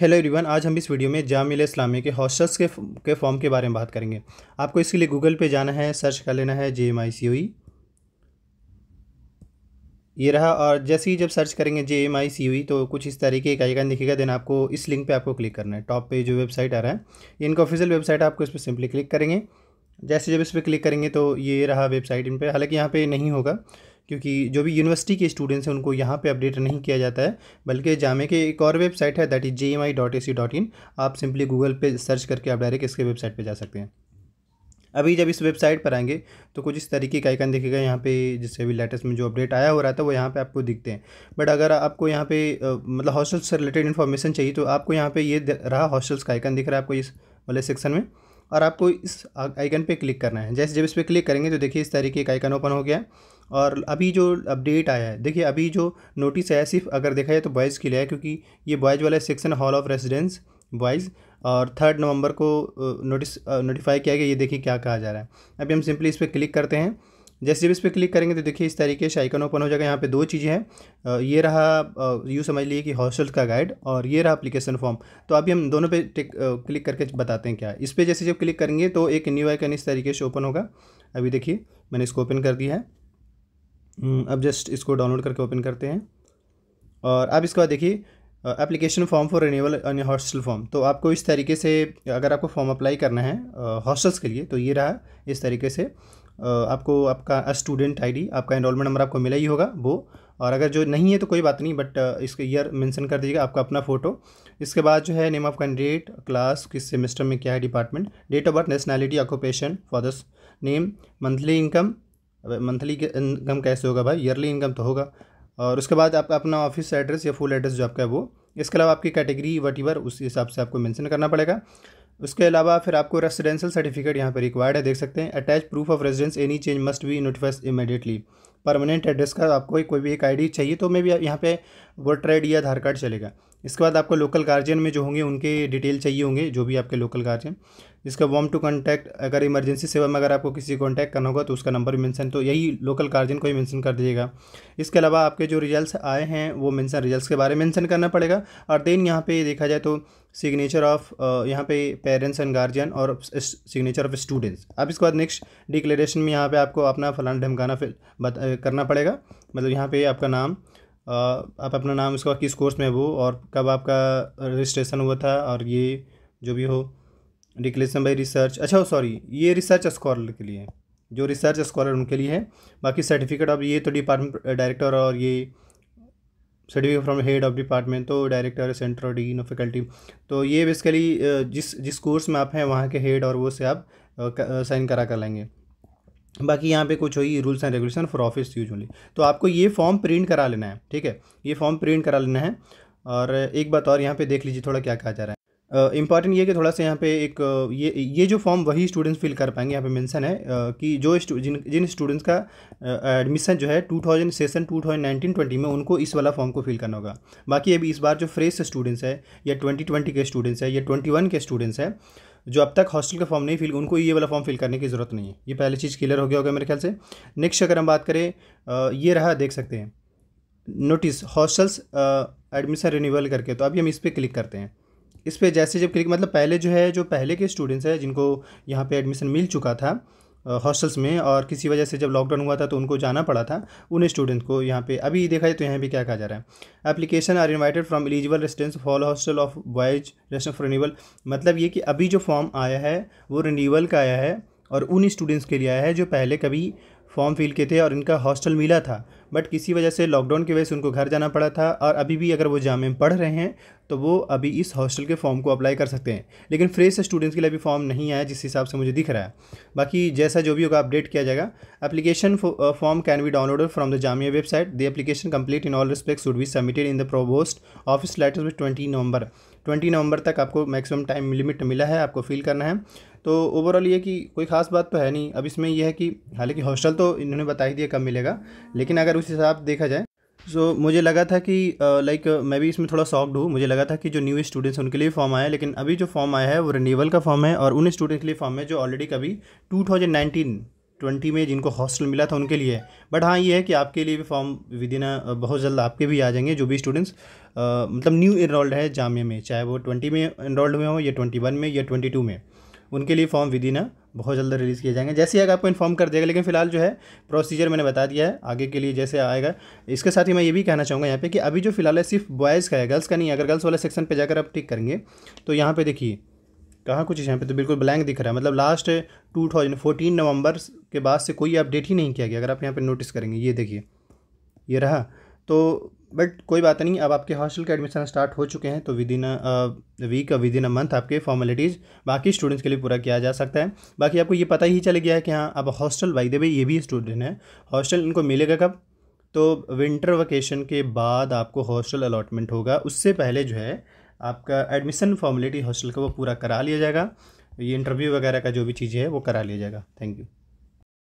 hello everyone आज हम इस वीडियो में जामिल इस्लामी के हॉस्टल्स के के फॉर्म के बारे में बात करेंगे आपको इसके लिए गूगल पे जाना है सर्च कर लेना है जे एम आई सी ओ ई ये रहा और जैसे ही जब सर्च करेंगे जे एम आई सी ओ ई तो कुछ इस तरीके का आइकन दिखेगा देन आपको इस लिंक पे आपको क्लिक करना है टॉप पे जो वेबसाइट आ रहा है इनका ऑफिशियल वेबसाइट आपको इस पर सिंपली क्लिक करेंगे जैसे जब इस पर क्लिक करेंगे तो ये रहा वेबसाइट इन पर हालाँकि यहाँ पर नहीं होगा क्योंकि जो भी यूनिवर्सिटी के स्टूडेंट्स हैं उनको यहाँ पे अपडेट नहीं किया जाता है बल्कि जामे के एक और वेबसाइट है that is J M I dot A C dot in आप सिंपली गूगल पे सर्च करके आप डायरेक्ट इसके वेबसाइट पे जा सकते हैं अभी जब इस वेबसाइट पर आएंगे तो कुछ इस तरीके का आइकन दिखेगा यहाँ पे जिससे अभी लेटेस्ट में जो अपडेट आया हो रहा था वो यहाँ पे आपको दिखते हैं बट अगर आपको यहाँ पे मतलब हॉस्टल से रिलेटेड इन्फॉर्मेशन चाहिए तो आपको यहाँ पे ये यह रहा हॉस्टल्स का आइकन दिख रहा है आपको इस वाले सेक्शन में और आपको इस आइकन पे क्लिक करना है जैसे जब इस पर क्लिक करेंगे तो देखिए इस तरीके का आइकन ओपन हो गया और अभी जो अपडेट आया है देखिए अभी जो नोटिस आया सिर्फ अगर देखा जाए तो बॉयज़ के लिए है क्योंकि ये बॉयज़ वाला section hall of residence boys और थर्ड नवंबर को नोटिस नोटिफाई किया गया ये देखिए क्या कहा जा रहा है अभी हम सिंपली इस पर क्लिक करते हैं जैसे जब इस पर क्लिक करेंगे तो देखिए इस तरीके से आइकन ओपन हो जाएगा यहाँ पे दो चीज़ें हैं ये रहा यू समझ लीजिए कि हॉस्टल का गाइड और ये रहा अप्लीकेशन फॉर्म तो अभी हम दोनों पे क्लिक करके बताते हैं क्या इस पर जैसे जब क्लिक करेंगे तो एक न्यू आइकन इस तरीके से ओपन होगा अभी देखिए मैंने इसको ओपन कर दिया है हम्म, अब जस्ट इसको डाउनलोड करके ओपन करते हैं और अब इसके बाद देखिए application form for renewal and hostel form तो आपको इस तरीके से अगर आपको फॉर्म अप्लाई करना है हॉस्टल्स के लिए तो ये रहा इस तरीके से आपको आपका स्टूडेंट आईडी आपका इनरोलमेंट नंबर आपको मिला ही होगा वो और अगर जो नहीं है तो कोई बात नहीं बट इसके ईयर मेंशन कर दीजिएगा आपका अपना फ़ोटो इसके बाद जो है नेम ऑफ कैंडिडेट क्लास किस सेमेस्टर में क्या है department date of birth nationality occupation father's name monthly income monthly income कैसे होगा भाई ईयरली इनकम तो होगा और उसके बाद आपका अपना ऑफिस एड्रेस या फुल एड्रेस जो आपका है वो इसके अलावा आपकी कैटेगरी वट उस हिसाब से आपको मैंसन करना पड़ेगा उसके अलावा फिर आपको रेसिडेंशियल सर्टिफिकेट यहाँ पर रिक्वायर्ड है देख सकते हैं attach proof of residence any change must be notifies immediately permanent address का आपको कोई भी एक आईडी चाहिए तो मे भी यहाँ पे वोटर आई या आधार कार्ड चलेगा इसके बाद आपको लोकल गार्जियन में जो होंगे उनके डिटेल चाहिए होंगे जो भी आपके लोकल गार्जियन जिसका वॉम टू कॉन्टैक्ट अगर इमरजेंसी सेवा में अगर आपको किसी को कॉन्टैक्ट करना होगा तो उसका नंबर भी मैंसन तो यही लोकल गार्जियन को ही मैंसन कर दीजिएगा इसके अलावा आपके जो रिजल्ट आए हैं वो मैंसन रिजल्ट के बारे में मेंशन करना पड़ेगा और देन यहाँ पे देखा जाए तो सिग्नेचर ऑफ यहाँ पे पेरेंट्स एंड गार्जियन और सिग्नेचर ऑफ स्टूडेंट्स अब इसके बाद नेक्स्ट डिक्लेरेशन में यहाँ पे आपको अपना फलाना ढमकाना फिल करना पड़ेगा मतलब यहाँ पे आपका नाम आप अपना नाम इसका किस कोर्स में वो और कब आपका रजिस्ट्रेशन हुआ था और ये जो भी हो डिक्लेशन बाई रिसर्च अच्छा सॉरी ये रिसर्च स्कॉलर के लिए जो रिसर्च स्कॉलर उनके लिए है बाकी सर्टिफिकेट अब ये तो डिपार्टमेंट डायरेक्टर और ये certificate from head of department तो डायरेक्टर सेंटर और डीन ऑफ फैकल्टी तो ये बेसिकली जिस जिस कोर्स में आप हैं वहाँ के हेड और वो से आप साइन करा कर लेंगे बाकी यहाँ पे कुछ होगी rules and regulation for office use only तो आपको ये फॉर्म प्रिंट करा लेना है ठीक है ये फॉर्म प्रिंट करा लेना है और एक बात और यहाँ पे देख लीजिए थोड़ा क्या कहा जा रहा है इंपॉर्टेंट uh, ये कि थोड़ा सा यहाँ पे एक ये ये जो फॉर्म वही स्टूडेंट्स फिल कर पाएंगे यहाँ पे मेंशन है uh, कि जो जिन जिन स्टूडेंट्स का एडमिशन uh, जो है 2000 सेशन 2019-20 में उनको इस वाला फॉर्म को फिल करना होगा बाकी अभी इस बार जो फ्रेश स्टूडेंट्स है या 2020 के स्टूडेंट्स है या ट्वेंटी के स्टूडेंट्स है जो अब तक हॉस्टल का फॉर्म नहीं फिल उनको ये वाला फॉर्म फिल करने की ज़रूरत नहीं है ये पहली चीज़ क्लियर हो गया होगा मेरे ख्याल से नेक्स्ट अगर हम बात करें ये रहा देख सकते हैं नोटिस हॉस्टल्स एडमिशन रिन्यूअल करके तो अभी हम इस पर क्लिक करते हैं इस पर जैसे जब क्लिक मतलब पहले जो है जो पहले के स्टूडेंट्स हैं जिनको यहाँ पे एडमिशन मिल चुका था हॉस्टल्स में और किसी वजह से जब लॉकडाउन हुआ था तो उनको जाना पड़ा था उन स्टूडेंट को यहाँ पे अभी देखा जाए तो यहाँ पे क्या कहा जा रहा है application are invited from eligible residents fall hostel of boys resident for renewal मतलब ये कि अभी जो फॉर्म आया है वो रिनीवल का आया है और उन स्टूडेंट्स के लिए आया है जो पहले कभी फॉर्म फिल किए थे और इनका हॉस्टल मिला था बट किसी वजह से लॉकडाउन की वजह से उनको घर जाना पड़ा था और अभी भी अगर वो जामे में पढ़ रहे हैं तो वो अभी इस हॉस्टल के फॉर्म को अप्लाई कर सकते हैं लेकिन फ्रेश स्टूडेंट्स के लिए अभी फॉर्म नहीं आया जिस हिसाब से मुझे दिख रहा है बाकी जैसा जो भी होगा अपडेट किया जाएगा application form can be downloaded from the Jamia website the application complete in all respect should be submitted in the provost office letter में ट्वेंटी नवंबर ट्वेंटी नवंबर तक आपको मैक्सिमम टाइम लिमिट मिला है आपको फिल करना है तो ओवरऑल ये कि कोई ख़ास बात तो है नहीं अब इसमें यह है कि हालांकि हॉस्टल तो इन्होंने बता ही दिया कब मिलेगा लेकिन अगर उस हिसाब देखा जाए सो so, मुझे लगा था कि लाइक uh, like, मैं भी इसमें थोड़ा सॉफ्ट हूँ मुझे लगा था कि जो न्यू स्टूडेंट्स उनके लिए फॉर्म आया लेकिन अभी जो फॉर्म आया है वो रिन्यूअल का फॉर्म है और उन स्टूडेंट्स के लिए फॉर्म है जो ऑलरेडी कभी टू थाउजेंड नाइनटीन ट्वेंटी में जिनको हॉस्टल मिला था उनके लिए बट हाँ ये है कि आपके लिए भी फॉर्म विद इन बहुत जल्द आपके भी आ जाएंगे जो भी स्टूडेंट्स मतलब न्यू इनरोल्ड है जामिया में चाहे वो ट्वेंटी में इनरोल्ड हुए हों या ट्वेंटी वन में या ट्वेंटी टू में उनके लिए फॉर्म विद इन बहुत जल्द रिलीज़ किए जाएंगे जैसे ही आएगा आपको इन्फॉर्म कर देगा लेकिन फिलहाल जो है प्रोसीजर मैंने बता दिया है आगे के लिए जैसे आएगा इसके साथ ही मैं ये भी कहना चाहूँगा यहाँ पे कि अभी जो फिलहाल है सिर्फ बॉयज़ का है गर्ल्स का नहीं है अगर गर्ल्स वाले सेक्शन पे जाकर आप टिक करेंगे तो यहाँ पे देखिए कहाँ कुछ यहाँ पे तो बिल्कुल ब्लैंक दिख रहा है मतलब लास्ट टू थाउजेंड नवंबर के बाद से कोई अपडेट ही नहीं किया गया अगर आप यहाँ पर नोटिस करेंगे ये देखिए ये रहा तो बट कोई बात नहीं अब आपके हॉस्टल के एडमिशन स्टार्ट हो चुके हैं तो within week within a month आपके फॉर्मेलिटीज़ बाकी स्टूडेंट्स के लिए पूरा किया जा सकता है बाकी आपको ये पता ही चल गया है कि हाँ अब हॉस्टल भाई दे भाई ये भी स्टूडेंट है हॉस्टल इनको मिलेगा कब तो विंटर वकेशन के बाद आपको हॉस्टल अलॉटमेंट होगा उससे पहले जो है आपका एडमिशन फॉर्मेलिटी हॉस्टल का वो पूरा करा लिया जाएगा ये इंटरव्यू वगैरह का जो भी चीज़ें है वो करा लिया जाएगा थैंक यू